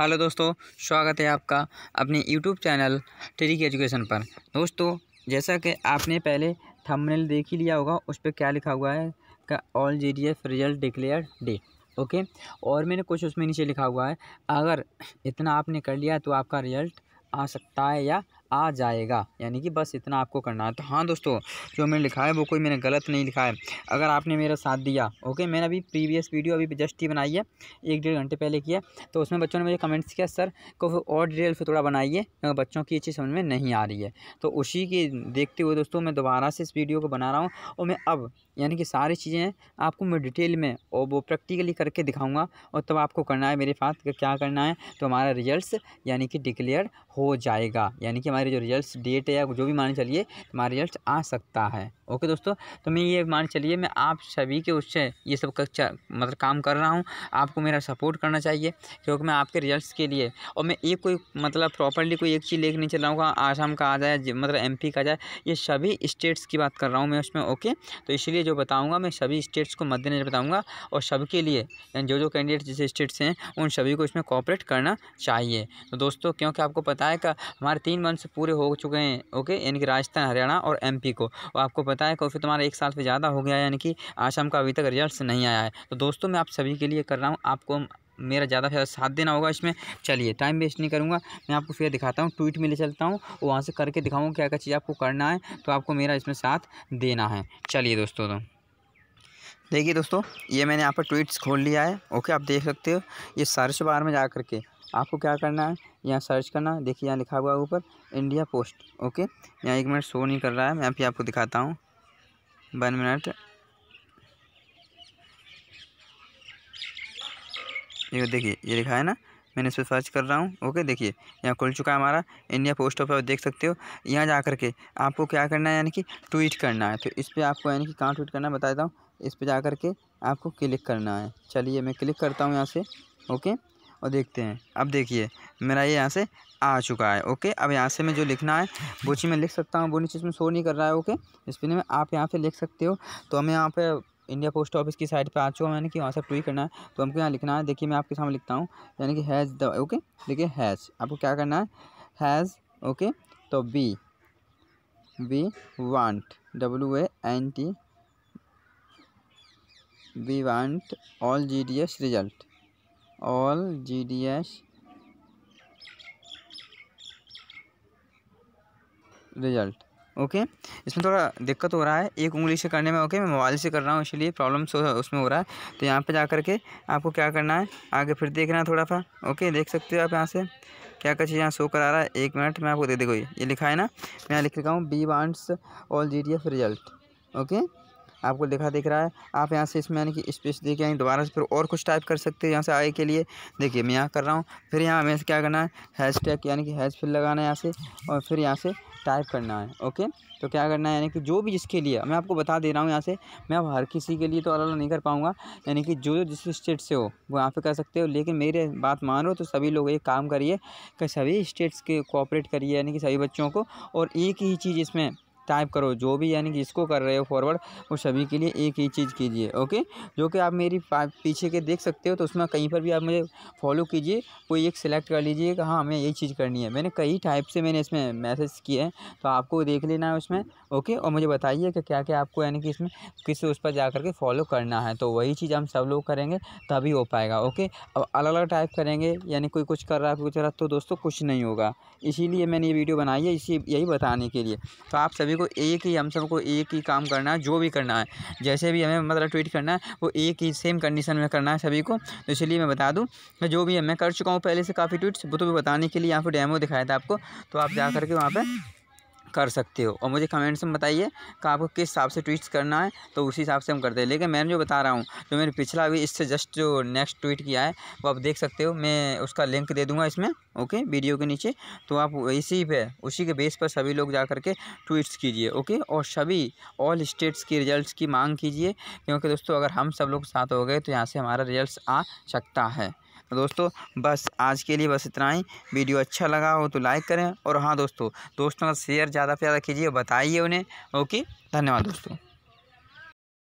Hello दोस्तों स्वागत है आपका अपने यूट्यूब चैनल ट्रिक एजुकेशन पर दोस्तों जैसा कि आपने पहले थंबनेल देख ही लिया होगा उस पर क्या लिखा हुआ है का all G D F result declare day okay और मैंने कुछ उसमें नीचे लिखा हुआ है अगर इतना आपने कर लिया तो आपका रिजल्ट आ सकता है या आ जाएगा यानी कि बस इतना आपको करना है तो हाँ दोस्तों जो मैंने लिखा है वो कोई मैंने गलत नहीं लिखा है अगर आपने मेरा साथ दिया ओके मैंने अभी प्रीवियस वीडियो अभी जस्ट ही बनाई है एक डेढ़ घंटे पहले किया तो उसमें बच्चों ने मुझे कमेंट्स किया सर को और डिटेल से थोड़ा बनाइए क्योंकि बच्चों की ये चीज़ समझ में नहीं आ रही है तो उसी के देखते हुए दोस्तों मैं दोबारा से इस वीडियो को बना रहा हूँ और मैं अब यानी कि सारी चीज़ें आपको मैं डिटेल में और वो प्रैक्टिकली करके दिखाऊँगा और तब आपको करना है मेरे पास क्या करना है तो हमारा रिजल्ट यानी कि डिक्लेयर हो जाएगा यानी कि मतलब हमारे जो रिजल्ट डेट या जो भी मान चलिए हमारा रिजल्ट आ सकता है ओके दोस्तों तो मैं ये मान चलिए मैं आप सभी के उससे ये सब कक्षा मतलब काम कर रहा हूँ आपको मेरा सपोर्ट करना चाहिए क्योंकि मैं आपके रिजल्ट्स के लिए और मैं एक कोई मतलब प्रॉपरली कोई एक चीज़ लेकर नहीं चल रहा हूँ आसाम का आ जाए मतलब एम का आ जाए ये सभी स्टेट्स की बात कर रहा हूँ मैं उसमें ओके तो इसलिए जो बताऊँगा मैं सभी स्टेट्स को मद्देनजर बताऊँगा और सबके लिए जो जो कैंडिडेट जिस स्टेट से हैं उन सभी को इसमें कॉपरेट करना चाहिए तो दोस्तों क्योंकि आपको पता है कि हमारे तीन मंथ पूरे हो चुके हैं ओके यानी कि राजस्थान हरियाणा और एमपी को और आपको पता बताया काफ़ी तुम्हारा एक साल से ज़्यादा हो गया यानी कि आशाम का अभी तक रिजल्ट नहीं आया है तो दोस्तों मैं आप सभी के लिए कर रहा हूँ आपको मेरा ज़्यादा से ज़्यादा साथ देना होगा इसमें चलिए टाइम वेस्ट नहीं करूँगा मैं आपको फिर दिखाता हूँ ट्वीट में ले चलता हूँ वहाँ से करके दिखाऊँ क्या क्या चीज़ आपको करना है तो आपको मेरा इसमें साथ देना है चलिए दोस्तों तो देखिए दोस्तों ये मैंने यहाँ पर ट्वीट्स खोल लिया है ओके आप देख सकते हो ये सर्च बार में जा कर के आपको क्या करना है यहाँ सर्च करना है देखिए यहाँ लिखा हुआ है ऊपर इंडिया पोस्ट ओके यहाँ एक मिनट शो नहीं कर रहा है मैं अभी आपको दिखाता हूँ वन मिनट ये देखिए ये लिखा है ना मैंने इस पर सर्च कर रहा हूँ ओके देखिए यहाँ खुल चुका है हमारा इंडिया पोस्ट ऑफिस देख सकते हो यहाँ जा कर के आपको क्या करना है यानी कि ट्वीट करना है तो इस पर आपको यानी कि कहाँ ट्वीट करना है बता देता हूँ इस पर जा कर के आपको क्लिक करना है चलिए मैं क्लिक करता हूँ यहाँ से ओके और देखते हैं अब देखिए मेरा ये यहाँ से आ चुका है ओके अब यहाँ से मैं जो लिखना है वो चीज़ मैं लिख सकता हूँ वो नीचे इसमें शो नहीं कर रहा है ओके इसमें मैं आप यहाँ से लिख सकते हो तो हमें यहाँ पे इंडिया पोस्ट ऑफिस की साइड पे आ चुका हूँ यानी कि वहाँ से ट्वीट करना है तो हमको यहाँ लिखना है देखिए मैं आपके सामने लिखता हूँ यानी कि हैज़ द ओके देखिए हैज़ आपको क्या करना है हैज़ ओके तो be we want W A N T we want all G D S result all GDS रिजल्ट ओके okay? इसमें थोड़ा दिक्कत हो रहा है एक उंगली से करने में ओके okay? मैं मोबाइल से कर रहा हूँ इसलिए प्रॉब्लम उसमें हो रहा है तो यहाँ पे जा कर के आपको क्या करना है आगे फिर देखना थोड़ा सा ओके okay? देख सकते हो आप यहाँ से क्या क्या चीज़ यहाँ शो करा रहा है एक मिनट मैं आपको दे देखो ये लिखा है ना मैं यहाँ लिख रखा हूँ be wants all G result okay आपको देखा दिख रहा है आप यहाँ से इसमें यानी कि स्पेस दे के दोबारा से फिर और कुछ टाइप कर सकते हो यहाँ से आगे के लिए देखिए मैं यहाँ कर रहा हूँ फिर यहाँ हमें क्या करना है हैश टैग यानी कि हैश फिल लगाना है यहाँ से और फिर यहाँ से टाइप करना है ओके तो क्या करना है यानी कि जो भी जिसके लिए मैं आपको बता दे रहा हूँ यहाँ से मैं अब हर किसी के लिए तो अलग अलग नहीं कर पाऊँगा यानी कि जो जिस स्टेट से हो वो यहाँ पे कर सकते हो लेकिन मेरे बात मानो तो सभी लोग ये काम करिए कि सभी स्टेट्स के कोऑपरेट करिए यानी कि सभी बच्चों को और एक ही चीज़ इसमें टाइप करो जो भी यानी कि इसको कर रहे हो फॉरवर्ड वो सभी के लिए एक ही चीज़ कीजिए ओके जो कि आप मेरी पीछे के देख सकते हो तो उसमें कहीं पर भी आप मुझे फॉलो कीजिए कोई एक सिलेक्ट कर लीजिए कि हाँ हमें यही चीज़ करनी है मैंने कई टाइप से मैंने इसमें मैसेज किए हैं तो आपको देख लेना है उसमें ओके और मुझे बताइए कि क्या क्या आपको यानी कि इसमें किस उस पर जा करके फॉलो करना है तो वही चीज़ हम सब लोग करेंगे तभी हो पाएगा ओके अब अलग अलग टाइप करेंगे यानी कोई कुछ कर रहा है कुछ कर रहा तो दोस्तों कुछ नहीं होगा इसीलिए मैंने ये वीडियो बनाई है इसी यही बताने के लिए तो आप सभी को एक ही हम सबको एक ही काम करना है जो भी करना है जैसे भी हमें मतलब ट्वीट करना है वो एक ही सेम कंडीशन में करना है सभी को तो इसलिए मैं बता दूँ मैं जो भी मैं कर चुका हूँ पहले से काफ़ी ट्वीट्स वो तो भी बताने के लिए यहाँ पर डैमो दिखाया था आपको तो आप जा करके वहाँ पर कर सकते हो और मुझे कमेंट्स में बताइए कि आपको किस हिसाब से ट्वीट करना है तो उसी हिसाब से हम करते हैं लेकिन मैंने जो बता रहा हूँ जो मैंने पिछला अभी इससे जस्ट जो नेक्स्ट ट्वीट किया है वो आप देख सकते हो मैं उसका लिंक दे दूँगा इसमें ओके वीडियो के नीचे तो आप इसी पर उसी के बेस पर सभी लोग जा के ट्वीट्स कीजिए ओके और सभी ऑल स्टेट्स की रिजल्ट की मांग कीजिए क्योंकि दोस्तों अगर हम सब लोग साथ हो गए तो यहाँ से हमारा रिजल्ट आ सकता है तो दोस्तों बस आज के लिए बस इतना ही वीडियो अच्छा लगा हो तो लाइक करें और हाँ दोस्तों दोस्तों का शेयर ज़्यादा से ज़्यादा कीजिए बताइए उन्हें ओके धन्यवाद दोस्तों